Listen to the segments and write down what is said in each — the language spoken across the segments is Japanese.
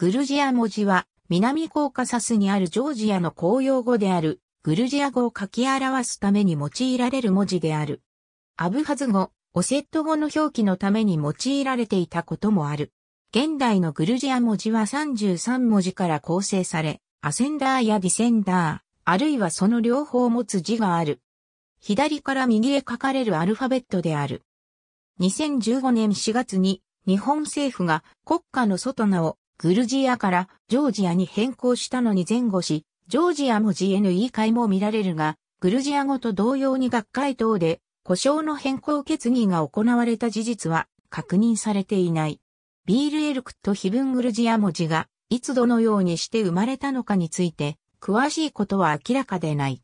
グルジア文字は、南コーカサスにあるジョージアの公用語である、グルジア語を書き表すために用いられる文字である。アブハズ語、オセット語の表記のために用いられていたこともある。現代のグルジア文字は33文字から構成され、アセンダーやディセンダー、あるいはその両方を持つ字がある。左から右へ書かれるアルファベットである。2015年4月に日本政府が国家の外名をグルジアからジョージアに変更したのに前後し、ジョージアも GNE 会も見られるが、グルジア語と同様に学会等で故障の変更決議が行われた事実は確認されていない。ビールエルクとヒブングルジア文字がいつどのようにして生まれたのかについて詳しいことは明らかでない。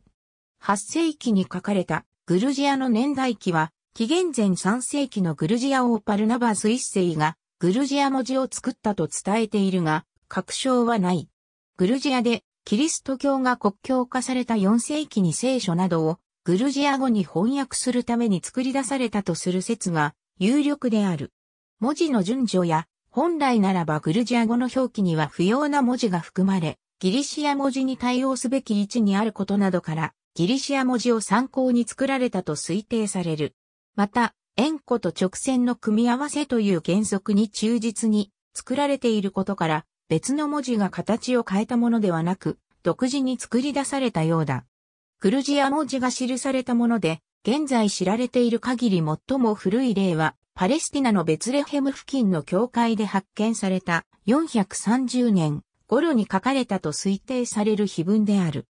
8世紀に書かれたグルジアの年代記は紀元前3世紀のグルジア王パルナバス1世がグルジア文字を作ったと伝えているが、確証はない。グルジアでキリスト教が国教化された4世紀に聖書などをグルジア語に翻訳するために作り出されたとする説が有力である。文字の順序や本来ならばグルジア語の表記には不要な文字が含まれ、ギリシア文字に対応すべき位置にあることなどから、ギリシア文字を参考に作られたと推定される。また、円弧と直線の組み合わせという原則に忠実に作られていることから、別の文字が形を変えたものではなく、独自に作り出されたようだ。クルジア文字が記されたもので、現在知られている限り最も古い例は、パレスティナのベツレヘム付近の教会で発見された430年頃に書かれたと推定される碑文である。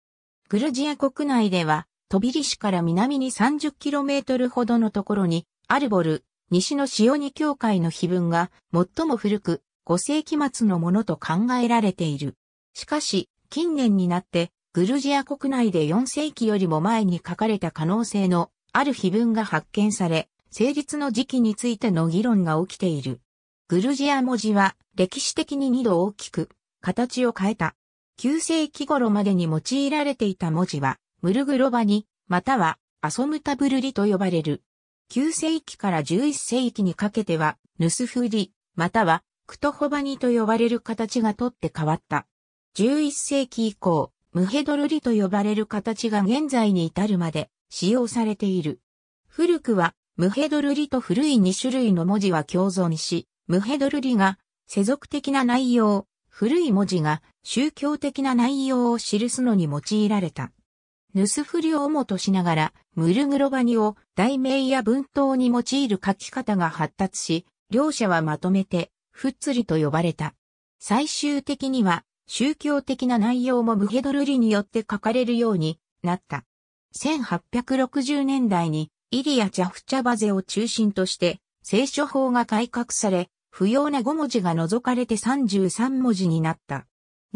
グルジア国内では、トビリシから南に 30km ほどのところにアルボル、西の塩に教会の碑文が最も古く5世紀末のものと考えられている。しかし、近年になってグルジア国内で4世紀よりも前に書かれた可能性のある碑文が発見され、成立の時期についての議論が起きている。グルジア文字は歴史的に2度大きく形を変えた。9世紀頃までに用いられていた文字はムルグロバニまたはアソムタブルリと呼ばれる。9世紀から11世紀にかけては、ヌスフリ、または、クトホバニと呼ばれる形が取って変わった。11世紀以降、ムヘドルリと呼ばれる形が現在に至るまで使用されている。古くは、ムヘドルリと古い2種類の文字は共存し、ムヘドルリが世俗的な内容、古い文字が宗教的な内容を記すのに用いられた。スフりを主としながら、ムルグロバニを題名や文頭に用いる書き方が発達し、両者はまとめて、フッツリと呼ばれた。最終的には、宗教的な内容もブヘドルリによって書かれるようになった。1860年代に、イリア・チャフチャバゼを中心として、聖書法が改革され、不要な5文字が除かれて33文字になった。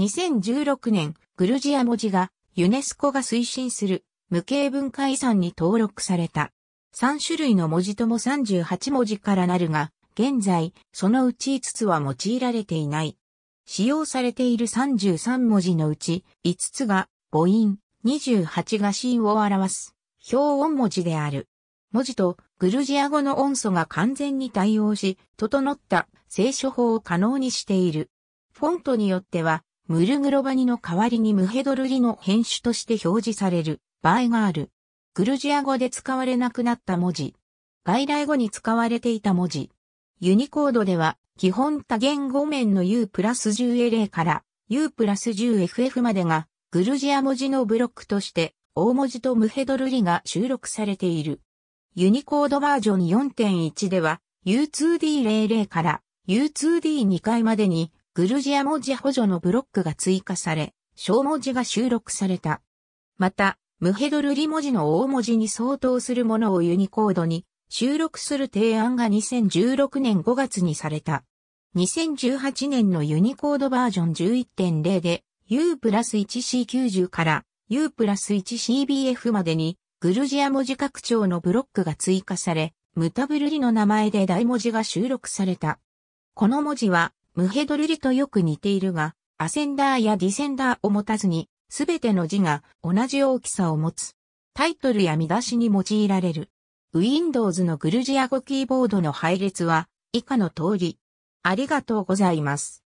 2016年、グルジア文字がユネスコが推進する無形文化遺産に登録された。3種類の文字とも38文字からなるが、現在、そのうち5つは用いられていない。使用されている33文字のうち、5つが母音、28が真を表す、表音文字である。文字とグルジア語の音素が完全に対応し、整った聖書法を可能にしている。フォントによっては、ムルグロバニの代わりにムヘドルリの編種として表示される場合がある。グルジア語で使われなくなった文字。外来語に使われていた文字。ユニコードでは基本多言語面の U プラス 10LA から U プラス 10FF までがグルジア文字のブロックとして大文字とムヘドルリが収録されている。ユニコードバージョン4.1では U2D00 から U2D2 回までにグルジア文字補助のブロックが追加され、小文字が収録された。また、ムヘドルリ文字の大文字に相当するものをユニコードに収録する提案が2016年5月にされた。2018年のユニコードバージョン11.0で U プラス 1C90 から U プラス 1CBF までにグルジア文字拡張のブロックが追加され、ムタブルリの名前で大文字が収録された。この文字はムヘドルリとよく似ているが、アセンダーやディセンダーを持たずに、すべての字が同じ大きさを持つ。タイトルや見出しに用いられる。Windows のグルジア語キーボードの配列は以下の通り。ありがとうございます。